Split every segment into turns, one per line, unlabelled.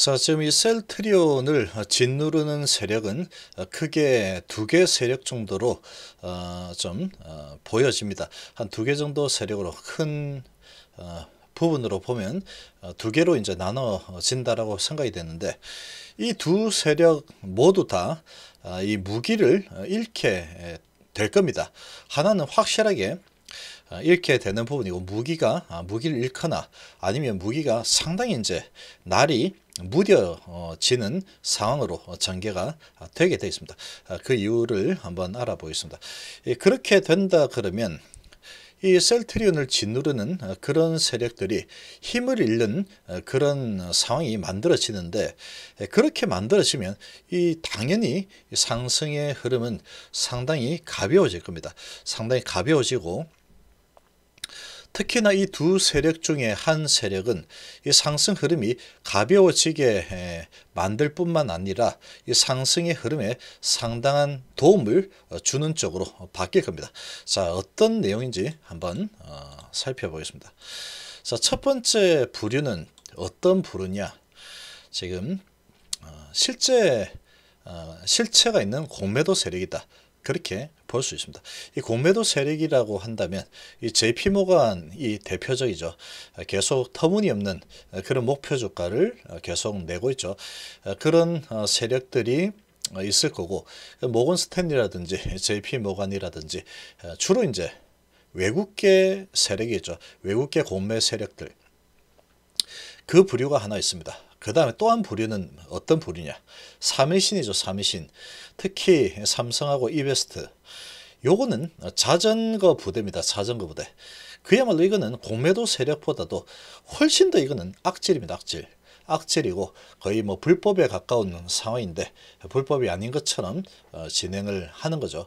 자, 지금 이 셀트리온을 짓누르는 세력은 크게 두 개 세력 정도로 어, 좀 어, 보여집니다. 한 두 개 정도 세력으로 큰 어, 부분으로 보면 어, 두 개로 이제 나눠진다라고 생각이 되는데 이 두 세력 모두 다이 어, 무기를 잃게 될 겁니다. 하나는 확실하게 이렇게 어, 되는 부분이고 무기가 아, 무기를 잃거나 아니면 무기가 상당히 이제 날이 무뎌지는 어, 상황으로 전개가 되게 되어 있습니다. 아, 그 이유를 한번 알아보겠습니다. 예, 그렇게 된다 그러면 이 셀트리온을 짓누르는 어, 그런 세력들이 힘을 잃는 어, 그런 상황이 만들어지는데 예, 그렇게 만들어지면 이 당연히 상승의 흐름은 상당히 가벼워질 겁니다. 상당히 가벼워지고 특히나 이 두 세력 중에 한 세력은 이 상승 흐름이 가벼워지게 만들 뿐만 아니라 이 상승의 흐름에 상당한 도움을 어, 주는 쪽으로 바뀔 겁니다. 자, 어떤 내용인지 한번 어, 살펴보겠습니다. 자, 첫 번째 부류는 어떤 부류냐? 지금 어, 실제 어, 실체가 있는 공매도 세력이다. 그렇게 볼 수 있습니다. 이 공매도 세력이라고 한다면 이 JP 모간이 대표적이죠. 계속 터무니없는 그런 목표 주가를 계속 내고 있죠. 그런 어, 세력들이 어, 있을 거고 모건 스탠리라든지 JP 모간이라든지 어, 주로 이제 외국계 세력이죠. 외국계 공매 세력들 그 부류가 하나 있습니다. 그 다음에 또한 부류는 어떤 부류냐? 삼일신이죠. 삼일신. 특히 삼성하고 이베스트. 요거는 자전거 부대입니다. 자전거 부대. 그야말로 이거는 공매도 세력보다도 훨씬 더 이거는 악질입니다. 악질. 악질이고 거의 뭐 불법에 가까운 상황인데 불법이 아닌 것처럼 어, 진행을 하는 거죠.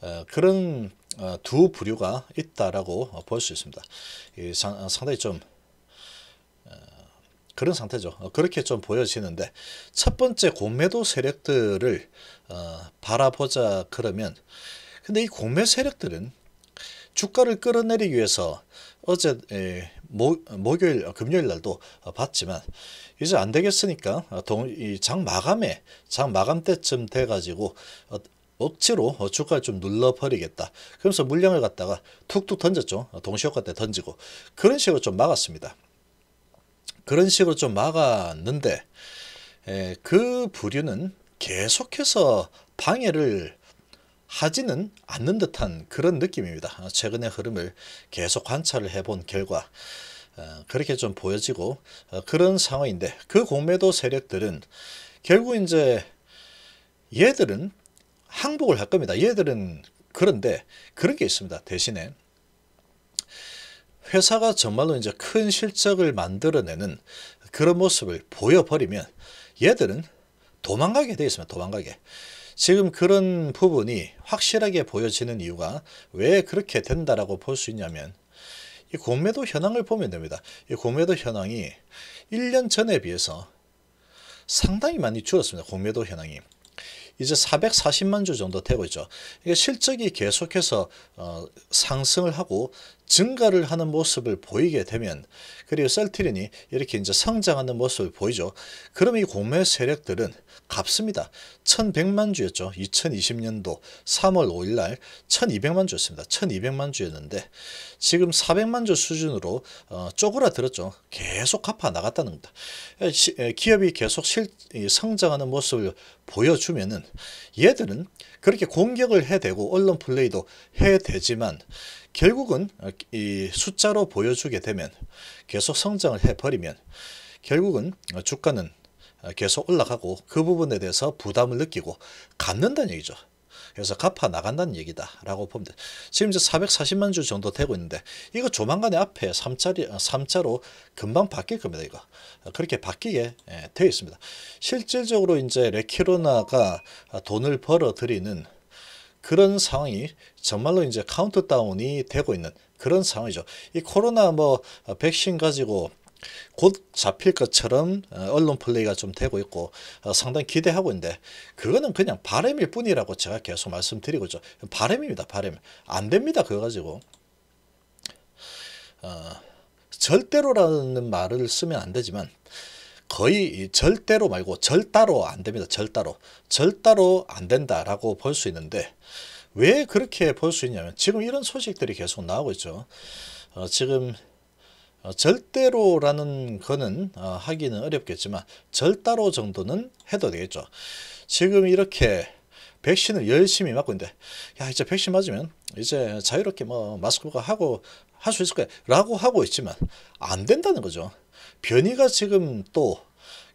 어, 그런 어, 두 부류가 있다라고 볼 수 있습니다. 상, 상당히 좀 그런 상태죠. 어, 그렇게 좀 보여지는데 첫 번째 공매도 세력들을 어, 바라보자 그러면 근데 이 공매 세력들은 주가를 끌어내리기 위해서 어제 에, 예, 목, 목요일 어, 금요일 날도 어, 봤지만 이제 안 되겠으니까 동, 이 장 마감에 장 마감 때쯤 돼 가지고 억지로 주가를 좀 눌러버리겠다. 그러면서 물량을 갖다가 툭툭 던졌죠. 동시효과 때 던지고 그런 식으로 좀 막았습니다. 그런 식으로 좀 막았는데 에, 예, 그 부류는 계속해서 방해를 하지는 않는 듯한 그런 느낌입니다. 최근의 흐름을 계속 관찰을 해본 결과 어, 그렇게 좀 보여지고 어, 그런 상황인데 그 공매도 세력들은 결국 이제 얘들은 항복을 할 겁니다. 얘들은 그런데 그런 게 있습니다. 대신에 회사가 정말로 이제 큰 실적을 만들어내는 그런 모습을 보여버리면 얘들은 도망가게 돼 있습니다. 도망가게. 지금 그런 부분이 확실하게 보여지는 이유가 왜 그렇게 된다라고 볼 수 있냐면 이 공매도 현황을 보면 됩니다. 이 공매도 현황이 1년 전에 비해서 상당히 많이 줄었습니다. 공매도 현황이. 이제 440만 주 정도 되고 있죠. 이게 실적이 계속해서 어, 상승을 하고 증가를 하는 모습을 보이게 되면 그리고 셀트린이 이렇게 이제 성장하는 모습을 보이죠. 그럼 이 공매 세력들은 갚습니다. 1100만 주였죠. 2020년도 3월 5일 날 1200만 주였습니다. 1200만 주였는데 지금 400만 주 수준으로 어, 쪼그라들었죠. 계속 갚아 나갔다는 겁니다. 기업이 계속 실, 성장하는 모습을 보여주면은 얘들은 그렇게 공격을 해대고 언론 플레이도 해대지만 결국은 이 숫자로 보여주게 되면 계속 성장을 해버리면 결국은 주가는 계속 올라가고 그 부분에 대해서 부담을 느끼고 갚는다는 얘기죠. 그래서 갚아 나간다는 얘기다 라고 보면 돼. 지금 이제 440만 주 정도 되고 있는데 이거 조만간에 앞에 3차리, 3차로 금방 바뀔 겁니다 이거 그렇게 바뀌게 예, 되어 있습니다 실질적으로 이제 레키로나가 돈을 벌어들이는 그런 상황이 정말로 이제 카운트다운이 되고 있는 그런 상황이죠. 이 코로나 뭐 백신 가지고 곧 잡힐 것처럼 어, 언론 플레이가 좀 되고 있고 어, 상당히 기대하고 있는데 그거는 그냥 바램일 뿐이라고 제가 계속 말씀드리고 있죠. 바램입니다. 바램. 안 됩니다. 그거 가지고. 어, 절대로라는 말을 쓰면 안 되지만 거의 절대로 말고 절따로 안 됩니다. 절따로. 절따로 안 된다라고 볼 수 있는데 왜 그렇게 볼 수 있냐면 지금 이런 소식들이 계속 나오고 있죠. 어, 지금 어, 절대로라는 거는 어, 하기는 어렵겠지만 절따로 정도는 해도 되겠죠. 지금 이렇게 백신을 열심히 맞고 있는데 야 이제 백신 맞으면 이제 자유롭게 뭐 마스크가 하고 할 수 있을 거야 라고 하고 있지만 안 된다는 거죠. 변이가 지금 또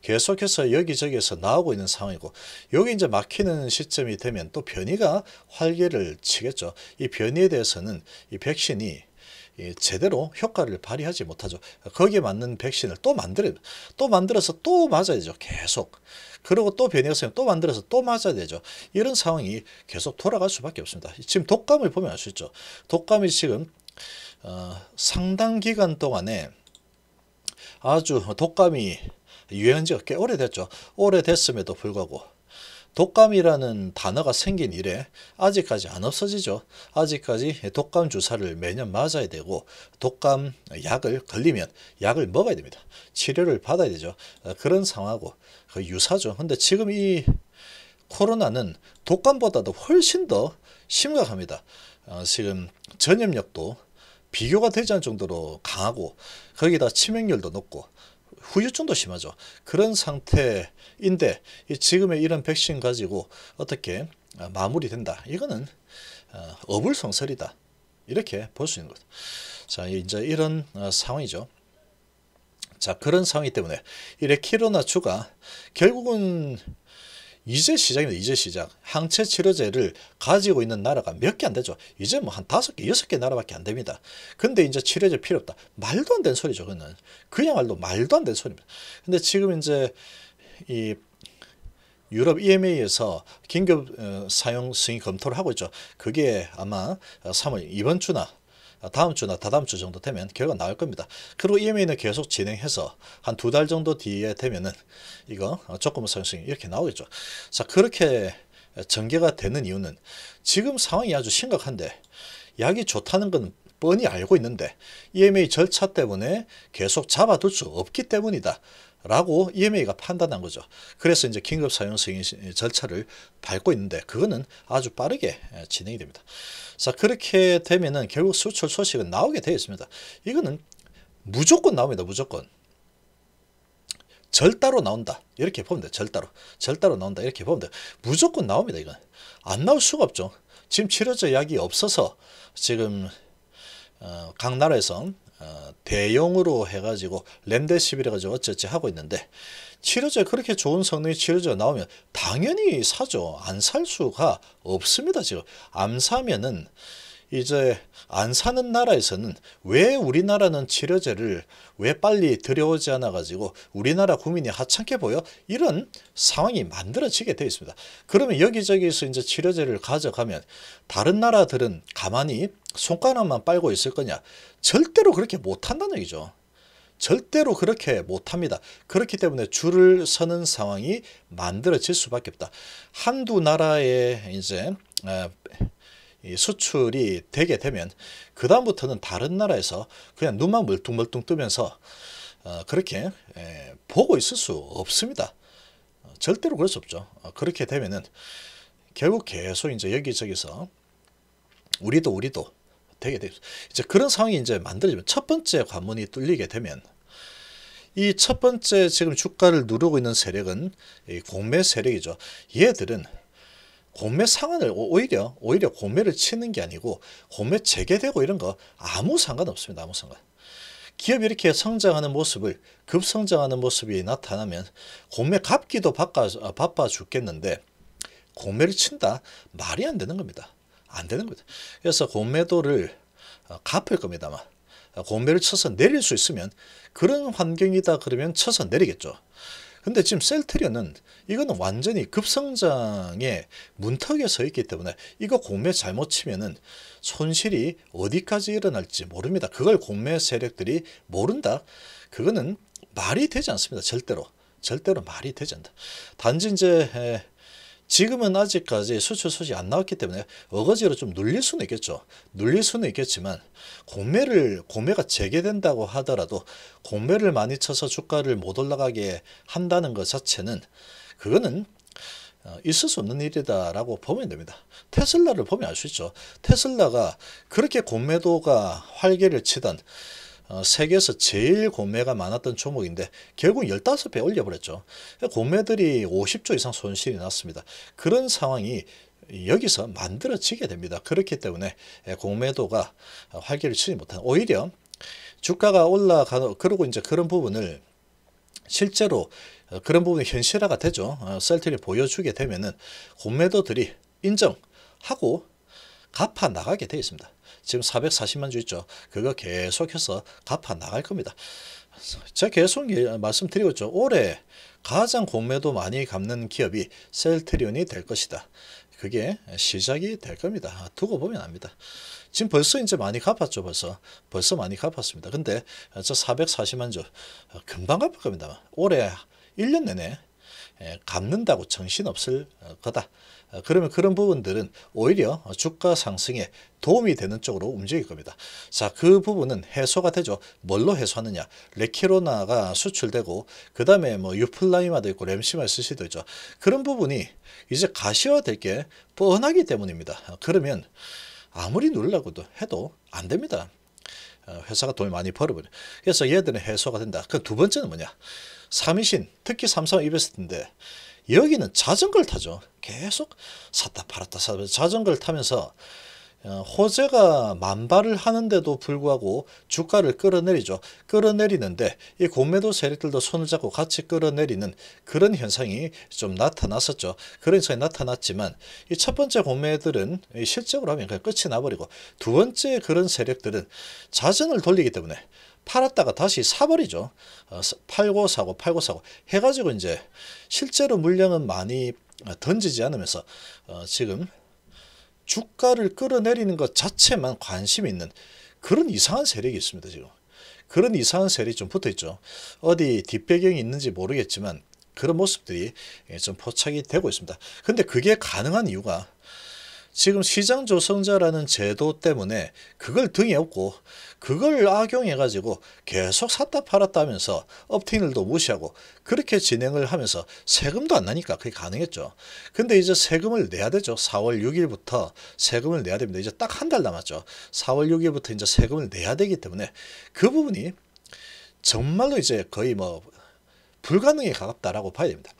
계속해서 여기저기에서 나오고 있는 상황이고 여기 이제 막히는 시점이 되면 또 변이가 활개를 치겠죠. 이 변이에 대해서는 이 백신이 제대로 효과를 발휘하지 못하죠. 거기에 맞는 백신을 또 만들어 또 만들어서 또 맞아야 죠 계속. 그리고 또 변이가 생기면 또 만들어서 또 맞아야 되죠. 이런 상황이 계속 돌아갈 수밖에 없습니다. 지금 독감을 보면 알 수 있죠. 독감이 지금 어, 상당 기간 동안에 아주 독감이 유행한 지가 꽤 오래됐죠. 오래됐음에도 불구하고 독감이라는 단어가 생긴 이래 아직까지 안 없어지죠. 아직까지 독감 주사를 매년 맞아야 되고 독감 약을 걸리면 약을 먹어야 됩니다. 치료를 받아야 되죠. 어, 그런 상황하고 그 유사죠. 근데 지금 이 코로나는 독감보다도 훨씬 더 심각합니다. 어, 지금 전염력도 비교가 되지 않을 정도로 강하고 거기다 치명률도 높고 후유증도 심하죠. 그런 상태인데 지금의 이런 백신 가지고 어떻게 아, 마무리된다. 이거는 아, 어불성설이다. 이렇게 볼 수 있는 것. 자, 이제 이런 아, 상황이죠. 자, 그런 상황이기 때문에 이래 키로나추가 결국은 이제 시작입니다. 이제 시작. 항체 치료제를 가지고 있는 나라가 몇 개 안 되죠. 이제 뭐 한 다섯 개, 여섯 개 나라밖에 안 됩니다. 근데 이제 치료제 필요 없다. 말도 안 되는 소리죠. 그는 거 그야말로 말도 안 되는 소리입니다. 근데 지금 이제 이 유럽 EMA에서 긴급 어, 사용 승인 검토를 하고 있죠. 그게 아마 3월 이번 주나 아, 다음 주나 다다음 주 정도 되면 결과 나올 겁니다. 그리고 EMA는 계속 진행해서 한 두 달 정도 뒤에 되면은 이거 어, 조건 상승 이렇게 나오겠죠. 자 그렇게 전개가 되는 이유는 지금 상황이 아주 심각한데 약이 좋다는 건 뻔히 알고 있는데 EMA 절차 때문에 계속 잡아둘 수 없기 때문이다. 라고 EMA가 판단한 거죠. 그래서 이제 긴급 사용 승인 절차를 밟고 있는데 그거는 아주 빠르게 진행이 됩니다. 자 그렇게 되면은 결국 수출 소식은 나오게 되어 있습니다. 이거는 무조건 나옵니다. 무조건. 절따로 나온다. 이렇게 보면 돼요. 절따로. 절따로 나온다. 이렇게 보면 돼요. 무조건 나옵니다. 이건. 안 나올 수가 없죠. 지금 치료제 약이 없어서 지금 어, 각 나라에서 어, 대용으로 해가지고 랜데시빌 해가지고 어찌지 하고 있는데 치료제 그렇게 좋은 성능의 치료제가 나오면 당연히 사죠. 안 살 수가 없습니다. 지금 안 사면은 이제 안 사는 나라에서는 왜 우리나라는 치료제를 왜 빨리 들여오지 않아 가지고 우리나라 국민이 하찮게 보여 이런 상황이 만들어지게 되어 있습니다. 그러면 여기저기서 이제 치료제를 가져가면 다른 나라들은 가만히 손가락만 빨고 있을 거냐 절대로 그렇게 못한다는 얘기죠. 절대로 그렇게 못합니다. 그렇기 때문에 줄을 서는 상황이 만들어질 수밖에 없다. 한두 나라의 이제 수출이 되게 되면 그 다음부터는 다른 나라에서 그냥 눈만 멀뚱멀뚱 뜨면서 어, 그렇게 보고 있을 수 없습니다. 절대로 그럴 수 없죠. 어, 그렇게 되면은 결국 계속 이제 여기저기서 우리도 우리도 되게 돼요. 이제 그런 상황이 이제 만들어지면 첫 번째 관문이 뚫리게 되면 이 첫 번째 지금 주가를 누르고 있는 세력은 공매 세력이죠. 얘들은 공매 상한을 오히려 오히려 공매를 치는 게 아니고 공매 재개되고 이런 거 아무 상관없습니다. 아무 상관. 기업이 이렇게 성장하는 모습을 급성장하는 모습이 나타나면 공매 갚기도 바빠, 바빠 죽겠는데 공매를 친다? 말이 안 되는 겁니다. 안 되는 거죠. 그래서 공매도를 어, 갚을 겁니다만 공매를 어, 쳐서 내릴 수 있으면 그런 환경이다 그러면 쳐서 내리겠죠. 근데 지금 셀트리온은 이거는 완전히 급성장의 문턱에 서 있기 때문에 이거 공매 잘못 치면은 손실이 어디까지 일어날지 모릅니다. 그걸 공매 세력들이 모른다. 그거는 말이 되지 않습니다. 절대로. 절대로 말이 되지 않다. 단지 이제 지금은 아직까지 수출 소식안 나왔기 때문에 어거지로 좀 눌릴 수는 있겠죠. 눌릴 수는 있겠지만 공매를 공매가 재개된다고 하더라도 공매를 많이 쳐서 주가를 못 올라가게 한다는 것 자체는 그거는 어, 있을 수 없는 일이다라고 보면 됩니다. 테슬라를 보면 알 수 있죠. 테슬라가 그렇게 공매도가 활개를 치던 어, 세계에서 제일 공매가 많았던 종목인데 결국 15배 올려버렸죠. 공매들이 50조 이상 손실이 났습니다. 그런 상황이 여기서 만들어지게 됩니다. 그렇기 때문에 공매도가 예, 활기를 치지 못한 오히려 주가가 올라가고 그러고 이제 그런 부분을 실제로 어, 그런 부분이 현실화가 되죠. 어, 셀트리 보여주게 되면은 공매도들이 인정하고 갚아 나가게 되어 있습니다. 지금 440만 주 있죠. 그거 계속해서 갚아 나갈 겁니다. 제가 계속 말씀드리고 있죠. 올해 가장 공매도 많이 갚는 기업이 셀트리온이 될 것이다. 그게 시작이 될 겁니다. 두고 보면 압니다. 지금 벌써 이제 많이 갚았죠. 벌써. 벌써 많이 갚았습니다. 근데 저 440만 주 금방 갚을 겁니다. 올해 1년 내내 예, 갚는다고 정신없을 거다. 어, 그러면 그런 부분들은 오히려 주가 상승에 도움이 되는 쪽으로 움직일 겁니다. 자, 그 부분은 해소가 되죠. 뭘로 해소하느냐? 레키로나가 수출되고 그 다음에 뭐 유플라이마도 있고 램시마 스시도 있죠. 그런 부분이 이제 가시화될 게 뻔하기 때문입니다. 어, 그러면 아무리 누르려고도 해도 안 됩니다. 어, 회사가 돈을 많이 벌어버려. 그래서 얘들은 해소가 된다. 그 두 번째는 뭐냐? 삼이신, 특히 삼성 이베스트인데 여기는 자전거를 타죠. 계속 샀다 팔았다 샀다 자전거를 타면서 어, 호재가 만발을 하는데도 불구하고 주가를 끌어내리죠. 끌어내리는데 이 공매도 세력들도 손을 잡고 같이 끌어내리는 그런 현상이 좀 나타났었죠. 그런 현상이 나타났지만 이 첫 번째 공매들은 실적으로 하면 그냥 끝이 나버리고 두 번째 그런 세력들은 자전을 돌리기 때문에 팔았다가 다시 사버리죠. 어, 팔고 사고 팔고 사고 해가지고 이제 실제로 물량은 많이 어, 던지지 않으면서 어, 지금 주가를 끌어내리는 것 자체만 관심 있는 그런 이상한 세력이 있습니다. 지금 그런 이상한 세력이 좀 붙어있죠. 어디 뒷배경이 있는지 모르겠지만 그런 모습들이 예, 좀 포착이 되고 있습니다. 근데 그게 가능한 이유가 지금 시장 조성자라는 제도 때문에 그걸 등에 업고 그걸 악용해가지고 계속 샀다 팔았다 하면서 업팅일도 무시하고 그렇게 진행을 하면서 세금도 안 나니까 그게 가능했죠. 근데 이제 세금을 내야 되죠. 4월 6일부터 세금을 내야 됩니다. 이제 딱 한 달 남았죠. 4월 6일부터 이제 세금을 내야 되기 때문에 그 부분이 정말로 이제 거의 뭐 불가능에 가깝다라고 봐야 됩니다.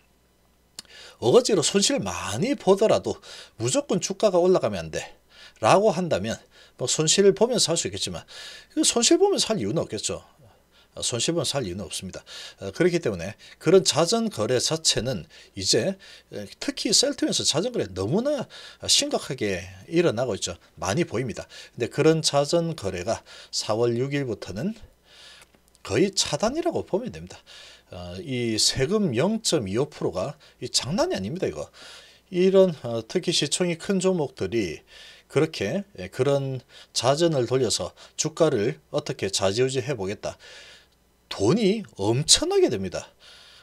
어거지로 손실 많이 보더라도 무조건 주가가 올라가면 안 돼. 라고 한다면 뭐 손실을 보면서 할 수 있겠지만 그 손실 보면서 할 이유는 없겠죠. 손실 보면서 할 이유는 없습니다. 어, 그렇기 때문에 그런 자전거래 자체는 이제 특히 셀트에서 자전거래 너무나 심각하게 일어나고 있죠. 많이 보입니다. 근데 그런 자전거래가 4월 6일부터는 거의 차단이라고 보면 됩니다. 어, 이 세금 0.25%가 이 장난이 아닙니다. 이거 이런 어, 특히 시총이 큰 종목들이 그렇게 예, 그런 자전을 돌려서 주가를 어떻게 자지우지 해보겠다. 돈이 엄청나게 됩니다.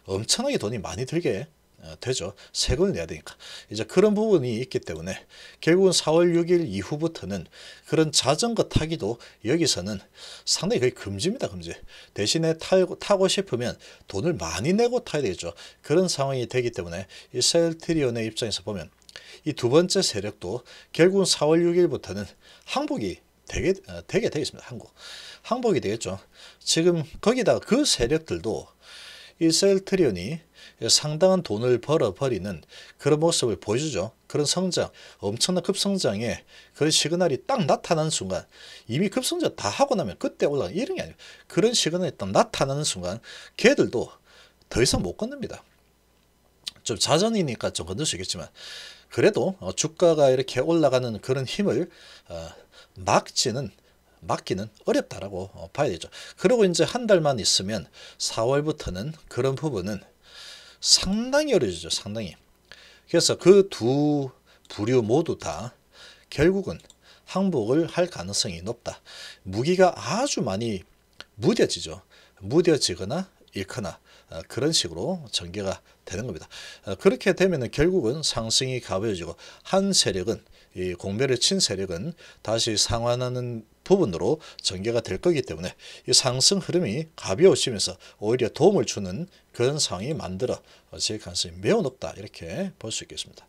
엄청나게 돈이 많이 들게 어, 되죠. 세금을 내야 되니까. 이제 그런 부분이 있기 때문에 결국은 4월 6일 이후부터는 그런 자전거 타기도 여기서는 상당히 거의 금지입니다. 금지. 대신에 타고, 타고 싶으면 돈을 많이 내고 타야 되겠죠. 그런 상황이 되기 때문에 이 셀트리온의 입장에서 보면 이 두 번째 세력도 결국은 4월 6일부터는 항복이 되게, 어, 되게 되겠습니다. 항복. 항복이 되겠죠. 지금 거기다가 그 세력들도 이 셀트리온이 상당한 돈을 벌어버리는 그런 모습을 보여주죠. 그런 성장, 엄청난 급성장에 그런 시그널이 딱 나타나는 순간 이미 급성장 다 하고 나면 그때 올라가 이런 게 아니에요. 그런 시그널이 딱 나타나는 순간 걔들도 더 이상 못 건듭니다. 좀 자전이니까 좀 건들 수 있겠지만 그래도 어, 주가가 이렇게 올라가는 그런 힘을 어, 막지는 막기는 어렵다라고 어, 봐야 되죠. 그리고 이제 한 달만 있으면 4월부터는 그런 부분은 상당히 어려지죠. 상당히. 그래서 그 두 부류 모두 다 결국은 항복을 할 가능성이 높다. 무기가 아주 많이 무뎌지죠. 무뎌지거나 잃거나 어, 그런 식으로 전개가 되는 겁니다. 어, 그렇게 되면 결국은 상승이 가벼워지고 한 세력은 이 공멸을 친 세력은 다시 상환하는 부분으로 전개가 될 거기 때문에 이 상승 흐름이 가벼워지면서 오히려 도움을 주는 그런 상황이 만들어질 가능성이 매우 높다 이렇게 볼 수 있겠습니다.